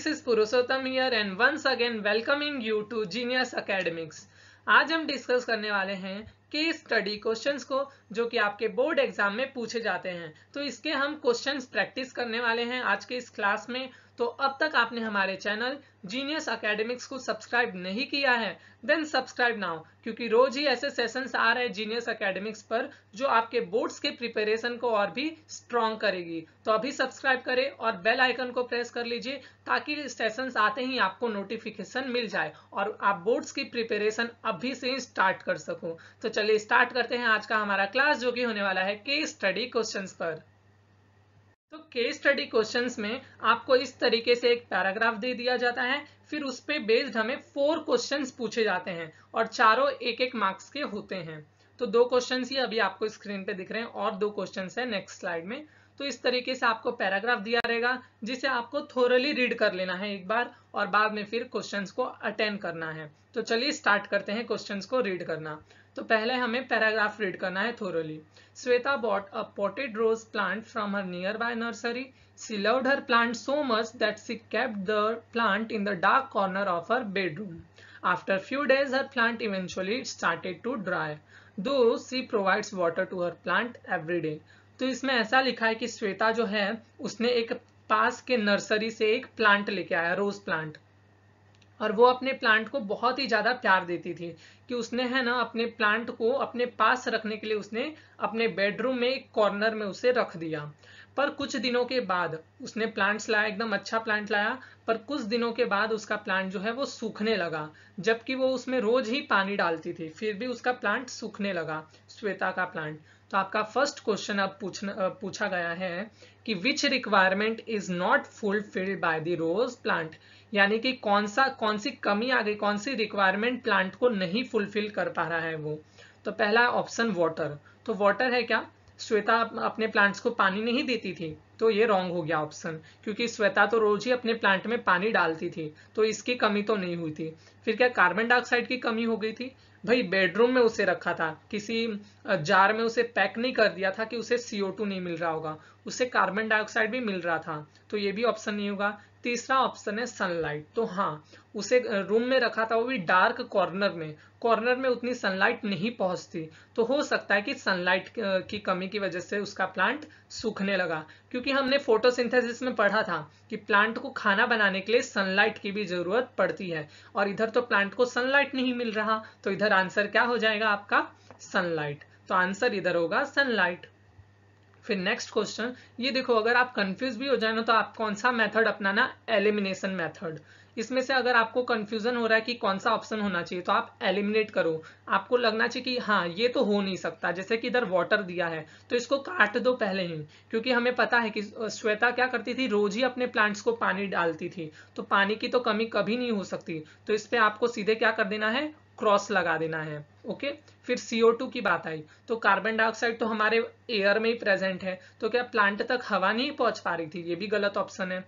This is Purushottam here and once again welcoming you to genius academics आज हम discuss करने वाले हैं के स्टडी क्वेश्चंस को जो कि आपके बोर्ड एग्जाम में पूछे जाते हैं तो इसके हम क्वेश्चंस प्रैक्टिस करने वाले हैं आज के इस क्लास में तो अब तक आपने हमारे चैनल जीनियस अकेडमिक्स को सब्सक्राइब नहीं किया है देन सब्सक्राइब नाउ क्योंकि रोज ही ऐसे सेशंस आ रहे हैं जीनियस अकेडमिक्स पर जो आपके बोर्ड्स के प्रिपरेशन को और भी स्ट्रॉन्ग करेगी तो अभी सब्सक्राइब करें और बेल आइकन को प्रेस कर लीजिए ताकि सेशंस आते ही आपको नोटिफिकेशन मिल जाए और आप बोर्ड्स की प्रिपेरेशन अभी से ही स्टार्ट कर सको तो चलिए स्टार्ट करते हैं आज का हमारा क्लास जो कि होने वाला है के स्टडी क्वेश्चन पर तो केस स्टडी क्वेश्चंस में आपको इस तरीके से एक पैराग्राफ दे दिया जाता है फिर उस पर बेस्ड हमें फोर क्वेश्चंस पूछे जाते हैं और चारों एक एक मार्क्स के होते हैं तो दो क्वेश्चंस ही अभी आपको स्क्रीन पे दिख रहे हैं और दो क्वेश्चंस है नेक्स्ट स्लाइड में तो इस तरीके से आपको पैराग्राफ दिया रहेगा जिसे आपको थोरली रीड कर लेना है एक बार और बाद में फिर क्वेश्चंस को अटेंड करना है तो चलिए स्टार्ट करते हैं क्वेश्चंस को रीड करना तो पहले हमें पैराग्राफ रीड करना है thoroughly Shweta bought a potted rose plant from her nearby nursery she love her plant so much that she kept the plant in the dark corner of her bedroom after few days her plant eventually started to dry though she provides water to her plant every day तो इसमें ऐसा लिखा है कि श्वेता जो है उसने एक पास के नर्सरी से एक प्लांट लेके आया रोज प्लांट और वो अपने प्लांट को बहुत ही ज़्यादा प्यार देती थी कि उसने है ना अपने प्लांट को अपने पास रखने के लिए उसने अपने बेडरूम में एक कॉर्नर में उसे रख दिया पर कुछ दिनों के बाद उसने प्लांट्स लाया एकदम अच्छा प्लांट लाया पर कुछ दिनों के बाद उसका प्लांट जो है वो सूखने लगा जबकि वो उसमें रोज ही पानी डालती थी फिर भी उसका प्लांट सूखने लगा श्वेता का प्लांट तो आपका फर्स्ट क्वेश्चन अब पूछना पूछा गया है कि which requirement is not fulfilled by the rose plant यानी कि कौन सा कौन सी कमी आ गई कौन सी रिक्वायरमेंट प्लांट को नहीं फुलफिल कर पा रहा है वो तो पहला ऑप्शन वाटर तो वाटर है क्या श्वेता अपने प्लांट्स को पानी नहीं देती थी तो ये रॉन्ग हो गया ऑप्शन क्योंकि श्वेता तो रोज ही अपने प्लांट में पानी डालती थी तो इसकी कमी तो नहीं हुई थी फिर क्या कार्बन डाइऑक्साइड की कमी हो गई थी भाई बेडरूम में उसे रखा था किसी जार में उसे पैक नहीं कर दिया था कि उसे सीओ टू नहीं मिल रहा होगा उसे कार्बन डाइऑक्साइड भी मिल रहा था तो ये भी ऑप्शन नहीं होगा तीसरा ऑप्शन है सनलाइट तो हाँ उसे रूम में रखा था वो भी डार्क कॉर्नर में कॉर्नर में उतनी सनलाइट नहीं पहुंचती तो हो सकता है कि सनलाइट की कमी की वजह से उसका प्लांट सूखने लगा क्योंकि हमने फोटोसिंथेसिस में पढ़ा था कि प्लांट को खाना बनाने के लिए सनलाइट की भी जरूरत पड़ती है और इधर तो प्लांट को सनलाइट नहीं मिल रहा तो इधर आंसर क्या हो जाएगा आपका सनलाइट तो आंसर इधर होगा सनलाइट फिर नेक्स्ट क्वेश्चन ये देखो अगर आप कंफ्यूज भी हो जाए ना तो आप कौन सा मेथड अपनाना एलिमिनेशन मेथड इसमें से अगर आपको कंफ्यूजन हो रहा है कि कौन सा ऑप्शन होना चाहिए तो आप एलिमिनेट करो आपको लगना चाहिए कि हाँ ये तो हो नहीं सकता जैसे कि इधर वाटर दिया है तो इसको काट दो पहले ही क्योंकि हमें पता है कि श्वेता क्या करती थी रोज ही अपने प्लांट्स को पानी डालती थी तो पानी की तो कमी कभी नहीं हो सकती तो इस पर आपको सीधे क्या कर देना है क्रॉस लगा देना है ओके फिर CO2 की बात आई तो कार्बन डाइऑक्साइड तो हमारे एयर में ही प्रेजेंट है तो क्या प्लांट तक हवा नहीं पहुंच पा रही थी ये भी गलत ऑप्शन है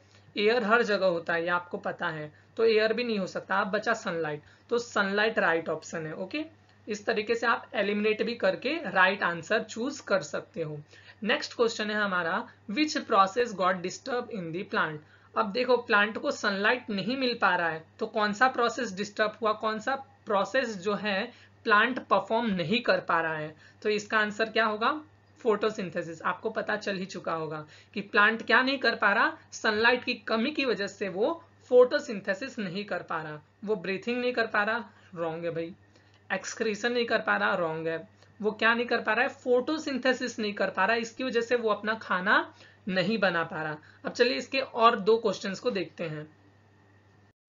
एयर हर जगह होता है ये आपको पता है तो एयर भी नहीं हो सकता आप बचा सनलाइट तो सनलाइट राइट ऑप्शन है ओके इस तरीके से आप एलिमिनेट भी करके राइट आंसर चूज कर सकते हो नेक्स्ट क्वेश्चन है हमारा which process got disturbed in the plant अब देखो प्लांट को सनलाइट नहीं मिल पा रहा है तो कौन सा प्रोसेस डिस्टर्ब हुआ कौन सा प्रोसेस जो है प्लांट परफॉर्म नहीं कर पा रहा है तो इसका आंसर क्या होगा फोटोसिंथेसिस आपको पता चल ही चुका होगा कि प्लांट क्या नहीं कर पा रहा सनलाइट की कमी की वजह से वो फोटोसिंथेसिस नहीं कर पा रहा वो ब्रीथिंग नहीं कर पा रहा रॉन्ग है भाई एक्सक्रीशन नहीं कर पा रहा रॉन्ग है वो क्या नहीं कर पा रहा है फोटोसिंथेसिस नहीं कर पा रहा इसकी वजह से वो अपना खाना नहीं बना पा रहा अब चलिए इसके और दो क्वेश्चंस को देखते हैं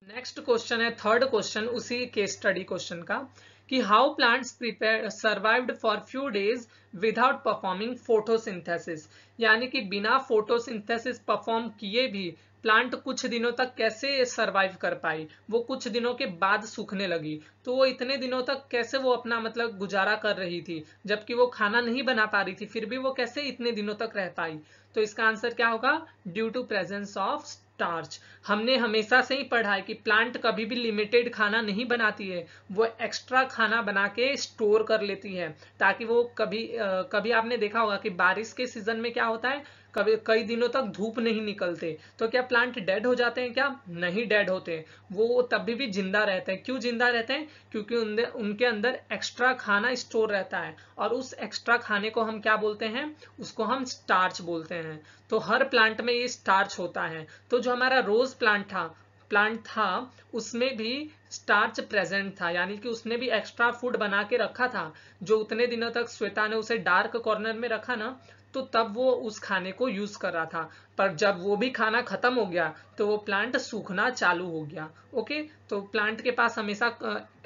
नेक्स्ट क्वेश्चन है थर्ड क्वेश्चन उसी केस स्टडी क्वेश्चन का कि how plants prepare survived for few days without performing photosynthesis यानी कि बिना फोटोसिंथेसिस परफॉर्म किए भी प्लांट कुछ दिनों तक कैसे सरवाइव कर पाई वो कुछ दिनों के बाद सूखने लगी तो वो इतने दिनों तक कैसे वो अपना मतलब गुजारा कर रही थी जबकि वो खाना नहीं बना पा रही थी फिर भी वो कैसे इतने दिनों तक रह पाई तो इसका आंसर क्या होगा due to presence of starch हमने हमेशा से ही पढ़ा है कि प्लांट कभी भी लिमिटेड खाना नहीं बनाती है वो एक्स्ट्रा खाना बना के स्टोर कर लेती है ताकि वो कभी कभी आपने देखा होगा कि बारिश के सीजन में क्या होता है कभी कई दिनों तक धूप नहीं निकलते तो क्या प्लांट डेड हो जाते हैं क्या नहीं डेड होते हैं वो तभी भी जिंदा रहते हैं क्यों जिंदा रहते हैं क्योंकि उनके अंदर एक्स्ट्रा खाना स्टोर रहता है और उस एक्स्ट्रा खाने को हम क्या बोलते हैं उसको हम स्टार्च बोलते हैं तो हर प्लांट में ये स्टार्च होता है तो जो हमारा रोज प्लांट था प्लांट था उसमें भी स्टार्च प्रेजेंट था यानी कि उसने भी एक्स्ट्रा फूड बना के रखा था जो उतने दिनों तक श्वेता ने उसे डार्क कॉर्नर में रखा ना तो तब वो उस खाने को यूज़ कर रहा था पर जब वो भी खाना ख़त्म हो गया तो वो प्लांट सूखना चालू हो गया ओके तो प्लांट के पास हमेशा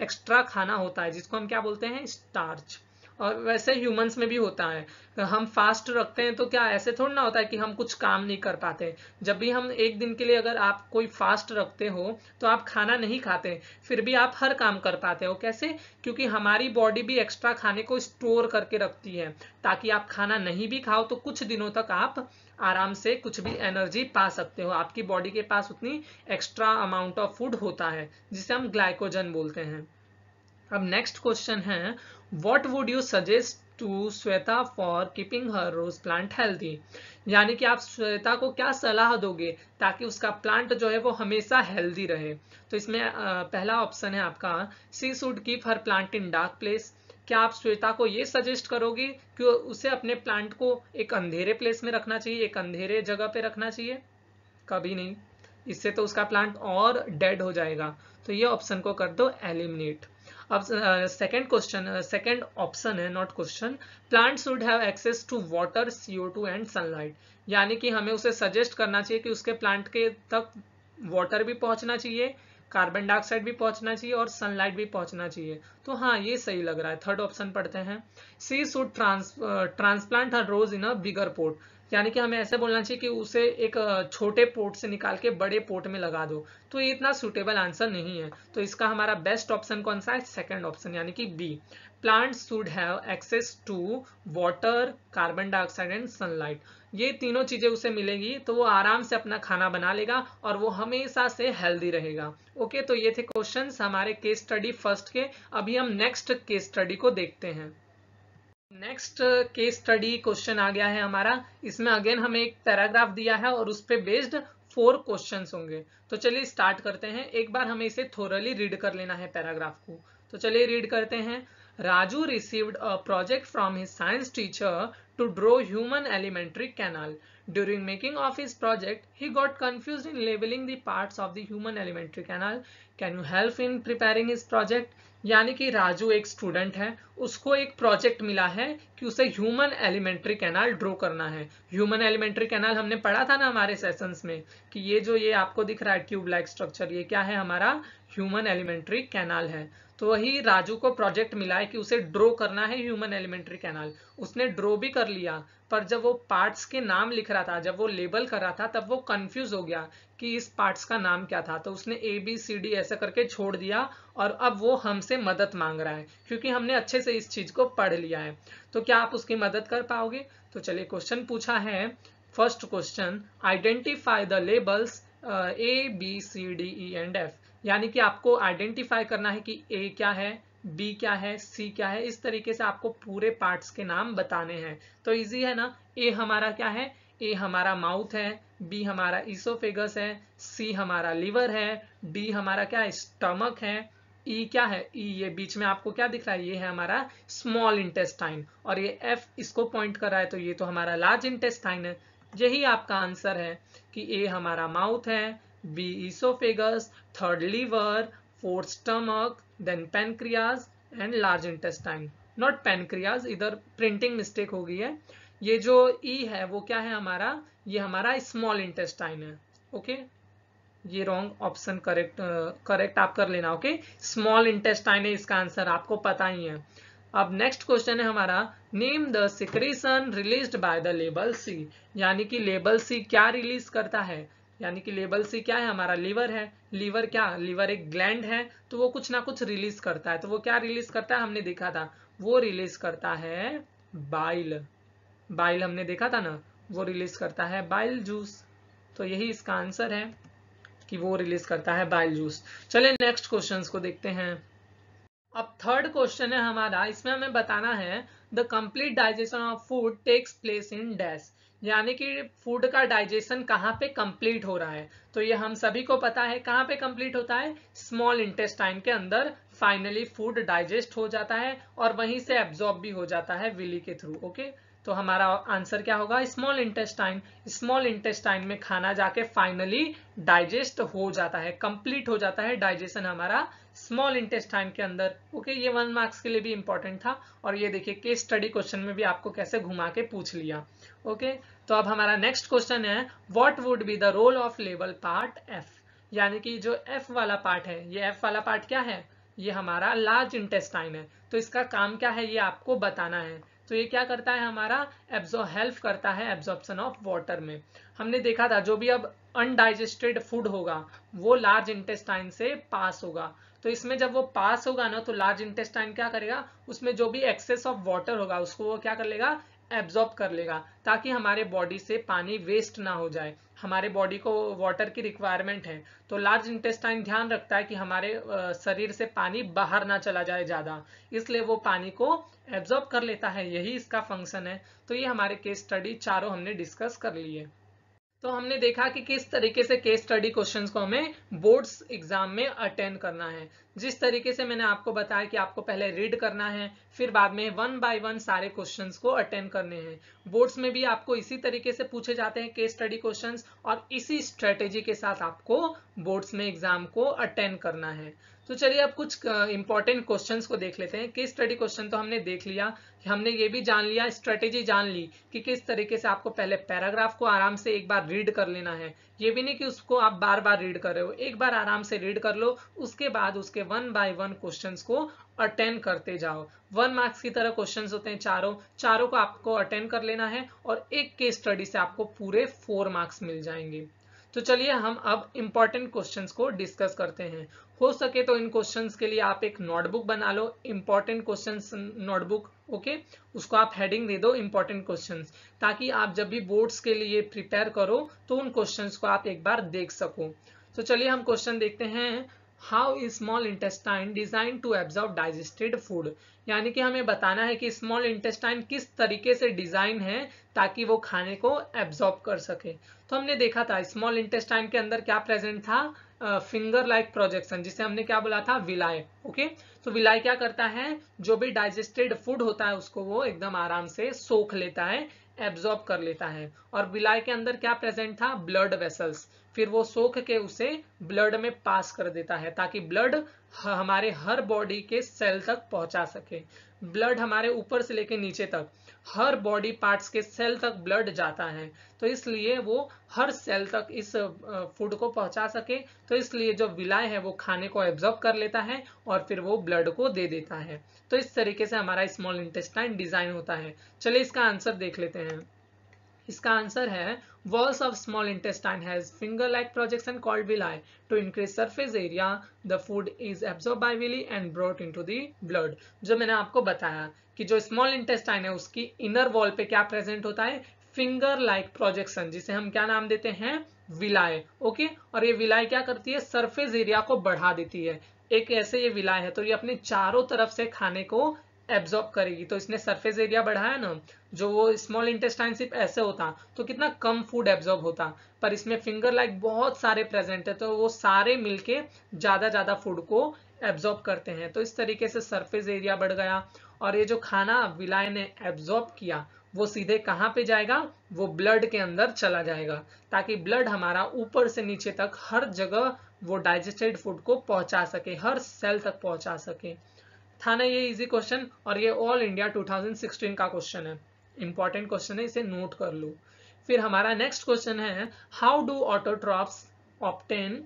एक्स्ट्रा खाना होता है जिसको हम क्या बोलते हैं स्टार्च और वैसे ह्यूमंस में भी होता है हम फास्ट रखते हैं तो क्या ऐसे थोड़ा ना होता है कि हम कुछ काम नहीं कर पाते जब भी हम एक दिन के लिए अगर आप कोई फास्ट रखते हो तो आप खाना नहीं खाते फिर भी आप हर काम कर पाते हो कैसे क्योंकि हमारी बॉडी भी एक्स्ट्रा खाने को स्टोर करके रखती है ताकि आप खाना नहीं भी खाओ तो कुछ दिनों तक आप आराम से कुछ भी एनर्जी पा सकते हो आपकी बॉडी के पास उतनी एक्स्ट्रा अमाउंट ऑफ फूड होता है जिसे हम ग्लाइकोजन बोलते हैं अब नेक्स्ट क्वेश्चन है what would you suggest to Shweta for keeping her rose plant healthy यानी कि आप श्वेता को क्या सलाह दोगे ताकि उसका प्लांट जो है वो हमेशा हेल्दी रहे तो इसमें पहला ऑप्शन है आपका she should keep her plant in dark place क्या आप श्वेता को ये सजेस्ट करोगे कि उसे अपने प्लांट को एक अंधेरे प्लेस में रखना चाहिए एक अंधेरे जगह पे रखना चाहिए कभी नहीं इससे तो उसका प्लांट और डेड हो जाएगा तो ये ऑप्शन को कर दो एलिमिनेट अब uh, question question uh, second option है question question plant have access to water CO two and sunlight यानी कि हमें उसे सजेस्ट करना चाहिए कि उसके प्लांट के तक वाटर भी पहुंचना चाहिए कार्बन डाइऑक्साइड भी पहुंचना चाहिए और सनलाइट भी पहुंचना चाहिए तो हाँ ये सही लग रहा है थर्ड ऑप्शन पढ़ते हैं she should transplant her rose in a bigger pot यानी कि हमें ऐसा बोलना चाहिए कि उसे एक छोटे पोर्ट से निकाल के बड़े पोर्ट में लगा दो तो ये इतना सुटेबल आंसर नहीं है तो इसका हमारा बेस्ट ऑप्शन कौन सा है सेकेंड ऑप्शन यानी कि B plants should have access to water carbon dioxide and sunlight ये तीनों चीज़ें उसे मिलेगी तो वो आराम से अपना खाना बना लेगा और वो हमेशा से हेल्दी रहेगा ओके तो ये थे क्वेश्चंस हमारे केस स्टडी फर्स्ट के अभी हम नेक्स्ट केस स्टडी को देखते हैं नेक्स्ट केस स्टडी क्वेश्चन आ गया है हमारा इसमें अगेन हमें एक पैराग्राफ दिया है और उस पर बेस्ड फोर क्वेश्चन होंगे तो चलिए स्टार्ट करते हैं एक बार हमें इसे थोरली रीड कर लेना है पैराग्राफ को तो चलिए रीड करते हैं Raju received a project from his science teacher to draw human alimentary canal. During making of his project, he got confused in labeling the parts of the human alimentary canal. Can you help in preparing his project? यानी कि राजू एक student है उसको एक project मिला है कि उसे ह्यूमन एलिमेंट्री कैनाल ड्रॉ करना है ह्यूमन एलिमेंट्री कैनाल हमने पढ़ा था ना हमारे सेशंस में कि ये जो ये आपको दिख रहा है ट्यूब लाइक स्ट्रक्चर ये क्या है हमारा ह्यूमन एलिमेंट्री कैनाल है तो वही राजू को प्रोजेक्ट मिला है कि उसे ड्रॉ करना है ह्यूमन एलिमेंट्री कैनाल उसने ड्रॉ भी कर लिया पर जब वो पार्ट्स के नाम लिख रहा था जब वो लेबल कर रहा था तब वो कंफ्यूज हो गया कि इस पार्ट्स का नाम क्या था तो उसने ए बी सी डी ऐसा करके छोड़ दिया और अब वो हमसे मदद मांग रहा है क्योंकि हमने अच्छे से इस चीज़ को पढ़ लिया है तो क्या आप उसकी मदद कर पाओगे तो चलिए क्वेश्चन पूछा है first question identify the labels A B C D E and F यानी कि आपको आइडेंटिफाई करना है कि ए क्या है बी क्या है सी क्या है इस तरीके से आपको पूरे पार्ट्स के नाम बताने हैं तो इजी है ना ए हमारा क्या है ए हमारा माउथ है बी हमारा इसोफेगस है सी हमारा लिवर है डी हमारा क्या है स्टमक है ई e क्या है ई e ये बीच में आपको क्या दिख रहा है ये है हमारा स्मॉल इंटेस्टाइन और ये एफ इसको पॉइंट कर रहा है तो ये तो हमारा लार्ज इंटेस्टाइन है यही आपका आंसर है कि ए हमारा माउथ है B. Esophagus, third liver, fourth stomach, then pancreas and large intestine. Not pancreas, इधर printing mistake हो गई है ये जो E है वो क्या है हमारा ये हमारा small intestine है ओके okay? ये रॉन्ग ऑप्शन करेक्ट करेक्ट आप कर लेना ओके स्मॉल इंटेस्टाइन है इसका आंसर आपको पता ही है अब नेक्स्ट क्वेश्चन है हमारा name the secretion released by the label C यानी कि लेबल सी क्या रिलीज करता है यानी कि लेबल सी क्या है हमारा लीवर है लीवर क्या लीवर एक ग्लैंड है तो वो कुछ ना कुछ रिलीज करता है तो वो क्या रिलीज करता है हमने देखा था वो रिलीज करता है बाइल बाइल हमने देखा था ना वो रिलीज करता है बाइल जूस तो यही इसका आंसर है कि वो रिलीज करता है बाइल जूस चले नेक्स्ट क्वेश्चन को देखते हैं अब थर्ड क्वेश्चन है हमारा इसमें हमें बताना है the complete digestion of food takes place in dash यानी कि फूड का डाइजेशन कहाँ पे कंप्लीट हो रहा है तो ये हम सभी को पता है कहाँ पे कंप्लीट होता है स्मॉल इंटेस्टाइन के अंदर फाइनली फूड डाइजेस्ट हो जाता है और वहीं से एब्जॉर्ब भी हो जाता है विली के थ्रू ओके okay? तो हमारा आंसर क्या होगा स्मॉल इंटेस्टाइन स्मॉल इंटेस्टाइन में खाना जाके फाइनली डाइजेस्ट हो जाता है कंप्लीट हो जाता है डाइजेशन हमारा स्मॉल इंटेस्टाइन के अंदर ओके ये वन मार्क्स के लिए भी इंपॉर्टेंट था और ये देखिए केस स्टडी क्वेश्चन में भी आपको कैसे घुमा के पूछ लिया ओके तो अब हमारा नेक्स्ट क्वेश्चन है what would be the role of लेवल पार्ट एफ यानी कि जो एफ वाला पार्ट है ये एफ वाला पार्ट क्या है ये हमारा लार्ज इंटेस्टाइन है तो इसका काम क्या है ये आपको बताना है तो ये क्या करता है हमारा एब्जॉर्ब हेल्प करता है एब्जॉर्प्शन ऑफ वाटर में हमने देखा था जो भी अब अनडाइजेस्टेड फूड होगा वो लार्ज इंटेस्टाइन से पास होगा तो इसमें जब वो पास होगा ना तो लार्ज इंटेस्टाइन क्या करेगा उसमें जो भी एक्सेस ऑफ वाटर होगा उसको वो क्या कर लेगा एब्जॉर्ब कर लेगा ताकि हमारे बॉडी से पानी वेस्ट ना हो जाए हमारे बॉडी को वाटर की रिक्वायरमेंट है तो लार्ज इंटेस्टाइन ध्यान रखता है कि हमारे शरीर से पानी बाहर ना चला जाए ज़्यादा इसलिए वो पानी को एब्जॉर्ब कर लेता है यही इसका फंक्शन है तो ये हमारे केस स्टडी चारों हमने डिस्कस कर लिए तो हमने देखा कि किस तरीके से केस स्टडी क्वेश्चंस को हमें बोर्ड्स एग्जाम में अटेंड करना है जिस तरीके से मैंने आपको बताया कि आपको पहले रीड करना है फिर बाद में वन बाय वन सारे क्वेश्चंस को अटेंड करने हैं बोर्ड्स में भी आपको इसी तरीके से पूछे जाते हैं केस स्टडी क्वेश्चंस और इसी स्ट्रेटेजी के साथ आपको बोर्ड्स में एग्जाम को अटेंड करना है तो चलिए अब कुछ इंपॉर्टेंट क्वेश्चंस को देख लेते हैं किस स्टडी क्वेश्चन तो हमने देख लिया हमने ये भी जान लिया स्ट्रेटेजी जान ली कि किस तरीके से आपको पहले पैराग्राफ को आराम से एक बार रीड कर लेना है ये भी नहीं कि उसको आप बार बार रीड कर रहे हो एक बार आराम से रीड कर लो उसके बाद उसके वन बाय वन क्वेश्चन को अटेंड करते जाओ वन मार्क्स की तरह क्वेश्चंस होते हैं चारों चारों को आपको अटेंड कर लेना है और एक के स्टडी से आपको पूरे फोर मार्क्स मिल जाएंगे तो चलिए हम अब इम्पॉर्टेंट क्वेश्चंस को डिस्कस करते हैं हो सके तो इन क्वेश्चंस के लिए आप एक नोटबुक बना लो इम्पॉर्टेंट क्वेश्चंस नोटबुक ओके उसको आप हेडिंग दे दो इम्पॉर्टेंट क्वेश्चंस ताकि आप जब भी बोर्ड्स के लिए प्रिपेयर करो तो उन क्वेश्चन को आप एक बार देख सको तो चलिए हम क्वेश्चन देखते हैं how small intestine designed to absorb digested food यानी कि हमें बताना है कि स्मॉल इंटेस्टाइन किस तरीके से डिजाइन है ताकि वो खाने को एब्जॉर्ब कर सके तो हमने देखा था स्मॉल इंटेस्टाइन के अंदर क्या प्रेजेंट था फिंगर लाइक प्रोजेक्शन जिसे हमने क्या बोला था विलाय ओके तो विलाय क्या करता है जो भी डाइजेस्टेड फूड होता है उसको वो एकदम आराम से सोख लेता है एब्जॉर्ब कर लेता है और विलाय के अंदर क्या प्रेजेंट था ब्लड वेसल्स फिर वो सोख के उसे ब्लड में पास कर देता है ताकि ब्लड हमारे हर बॉडी के सेल तक पहुंचा सके ब्लड हमारे ऊपर से लेकर नीचे तक हर बॉडी पार्ट्स के सेल तक ब्लड जाता है तो इसलिए वो हर सेल तक इस फूड को पहुंचा सके तो इसलिए जो विलाय है वो खाने को एब्जॉर्ब कर लेता है और फिर वो ब्लड को दे देता है तो इस तरीके से हमारा स्मॉल इंटेस्टाइन डिजाइन होता है चलिए इसका आंसर देख लेते हैं इसका आंसर है walls of small intestine has finger like projection called villi to increase surface area the food is absorb by villi and brought into to blood जो मैंने आपको बताया कि जो स्मॉल इंटेस्टाइन है उसकी इनर वॉल पे क्या प्रेजेंट होता है फिंगर लाइक प्रोजेक्शन जिसे हम क्या नाम देते हैं विलाय ओके और ये विलाय क्या करती है सरफेस एरिया को बढ़ा देती है एक ऐसे ये विलाय है तो ये अपने चारों तरफ से खाने को एब्जॉर्ब करेगी तो इसने सरफेस एरिया बढ़ाया ना जो वो स्मॉल इंटेस्टाइन सिर्फ ऐसे होता तो कितना कम फूड एब्जॉर्ब होता पर इसमें फिंगर लाइक बहुत सारे प्रेजेंट है तो वो सारे मिलके ज़्यादा ज़्यादा फूड को एब्जॉर्ब करते हैं तो इस तरीके से सरफेस एरिया बढ़ गया और ये जो खाना विलाय ने एब्जॉर्ब किया वो सीधे कहाँ पे जाएगा वो ब्लड के अंदर चला जाएगा ताकि ब्लड हमारा ऊपर से नीचे तक हर जगह वो डाइजेस्टेड फूड को पहुंचा सके हर सेल तक पहुंचा सके था ना ये इजी क्वेश्चन और ये ऑल इंडिया 2016 का क्वेश्चन है इंपॉर्टेंट क्वेश्चन है इसे नोट कर लो फिर हमारा नेक्स्ट क्वेश्चन है how do autotrophs obtain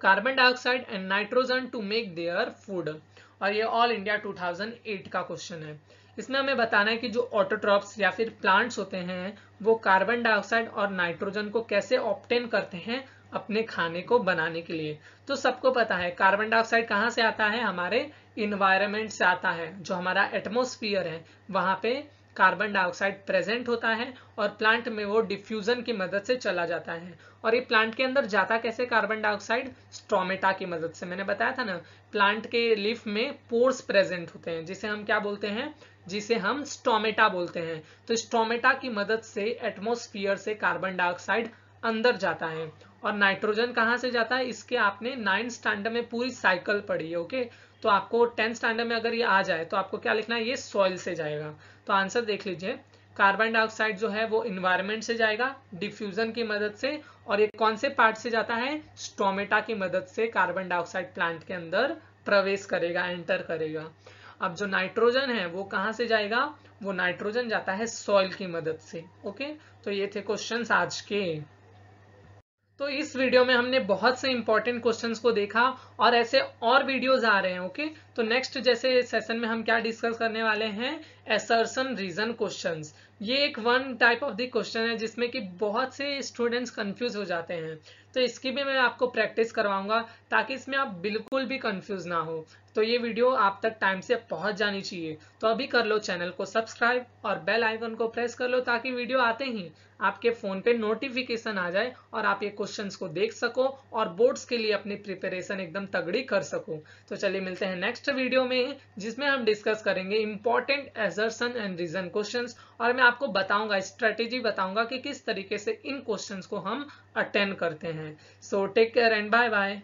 carbon dioxide and nitrogen to make their food और ये ऑल इंडिया 2008 का क्वेश्चन है इसमें हमें बताना है कि जो ऑटोट्रॉप्स या फिर प्लांट्स होते हैं वो कार्बन डाइऑक्साइड और नाइट्रोजन को कैसे ऑप्टेन करते हैं अपने खाने को बनाने के लिए तो सबको पता है कार्बन डाइऑक्साइड कहाँ से आता है हमारे इन्वायरमेंट से आता है जो हमारा एटमोस्फियर है वहाँ पे कार्बन डाइऑक्साइड प्रेजेंट होता है और प्लांट में वो डिफ्यूजन की मदद से चला जाता है और ये प्लांट के अंदर जाता कैसे कार्बन डाइऑक्साइड स्ट्रोमेटा की मदद से मैंने बताया था ना प्लांट के लीफ में पोर्स प्रेजेंट होते हैं जिसे हम क्या बोलते हैं जिसे हम स्टोमेटा बोलते हैं तो स्टोमेटा की मदद से एटमोस्फियर से कार्बन डाइऑक्साइड अंदर जाता है और नाइट्रोजन कहाँ से जाता है इसके आपने नाइन्थ स्टैंडर्ड में पूरी साइकिल पढ़ी है ओके तो आपको टेंथ स्टैंडर्ड में अगर ये आ जाए तो आपको क्या लिखना है ये सॉइल से जाएगा तो आंसर देख लीजिए कार्बन डाइऑक्साइड जो है वो इन्वायरमेंट से जाएगा डिफ्यूजन की मदद से और ये कौन से पार्ट से जाता है स्टोमेटा की मदद से कार्बन डाइऑक्साइड प्लांट के अंदर प्रवेश करेगा एंटर करेगा अब जो नाइट्रोजन है वो कहाँ से जाएगा वो नाइट्रोजन जाता है सॉइल की मदद से ओके तो ये थे क्वेश्चंस आज के तो इस वीडियो में हमने बहुत से इंपॉर्टेंट क्वेश्चंस को देखा और ऐसे और वीडियोस आ रहे हैं ओके तो नेक्स्ट जैसे सेशन में हम क्या डिस्कस करने वाले हैं एसर्सन रीजन क्वेश्चंस ये एक one type of the question है जिसमें कि बहुत से स्टूडेंट्स कंफ्यूज हो जाते हैं तो इसकी भी मैं आपको प्रैक्टिस करवाऊंगा ताकि इसमें आप बिल्कुल भी कंफ्यूज ना हो तो ये वीडियो आप तक टाइम से पहुंच जानी चाहिए तो अभी कर लो चैनल को सब्सक्राइब और बेल आइकन को प्रेस कर लो ताकि वीडियो आते ही आपके फ़ोन पे नोटिफिकेशन आ जाए और आप ये क्वेश्चंस को देख सको और बोर्ड्स के लिए अपनी प्रिपरेशन एकदम तगड़ी कर सको तो चलिए मिलते हैं नेक्स्ट वीडियो में जिसमें हम डिस्कस करेंगे important assertion and reason question और मैं आपको बताऊंगा स्ट्रेटेजी बताऊंगा कि किस तरीके से इन क्वेश्चन को हम अटेंड करते हैं So take care and bye bye.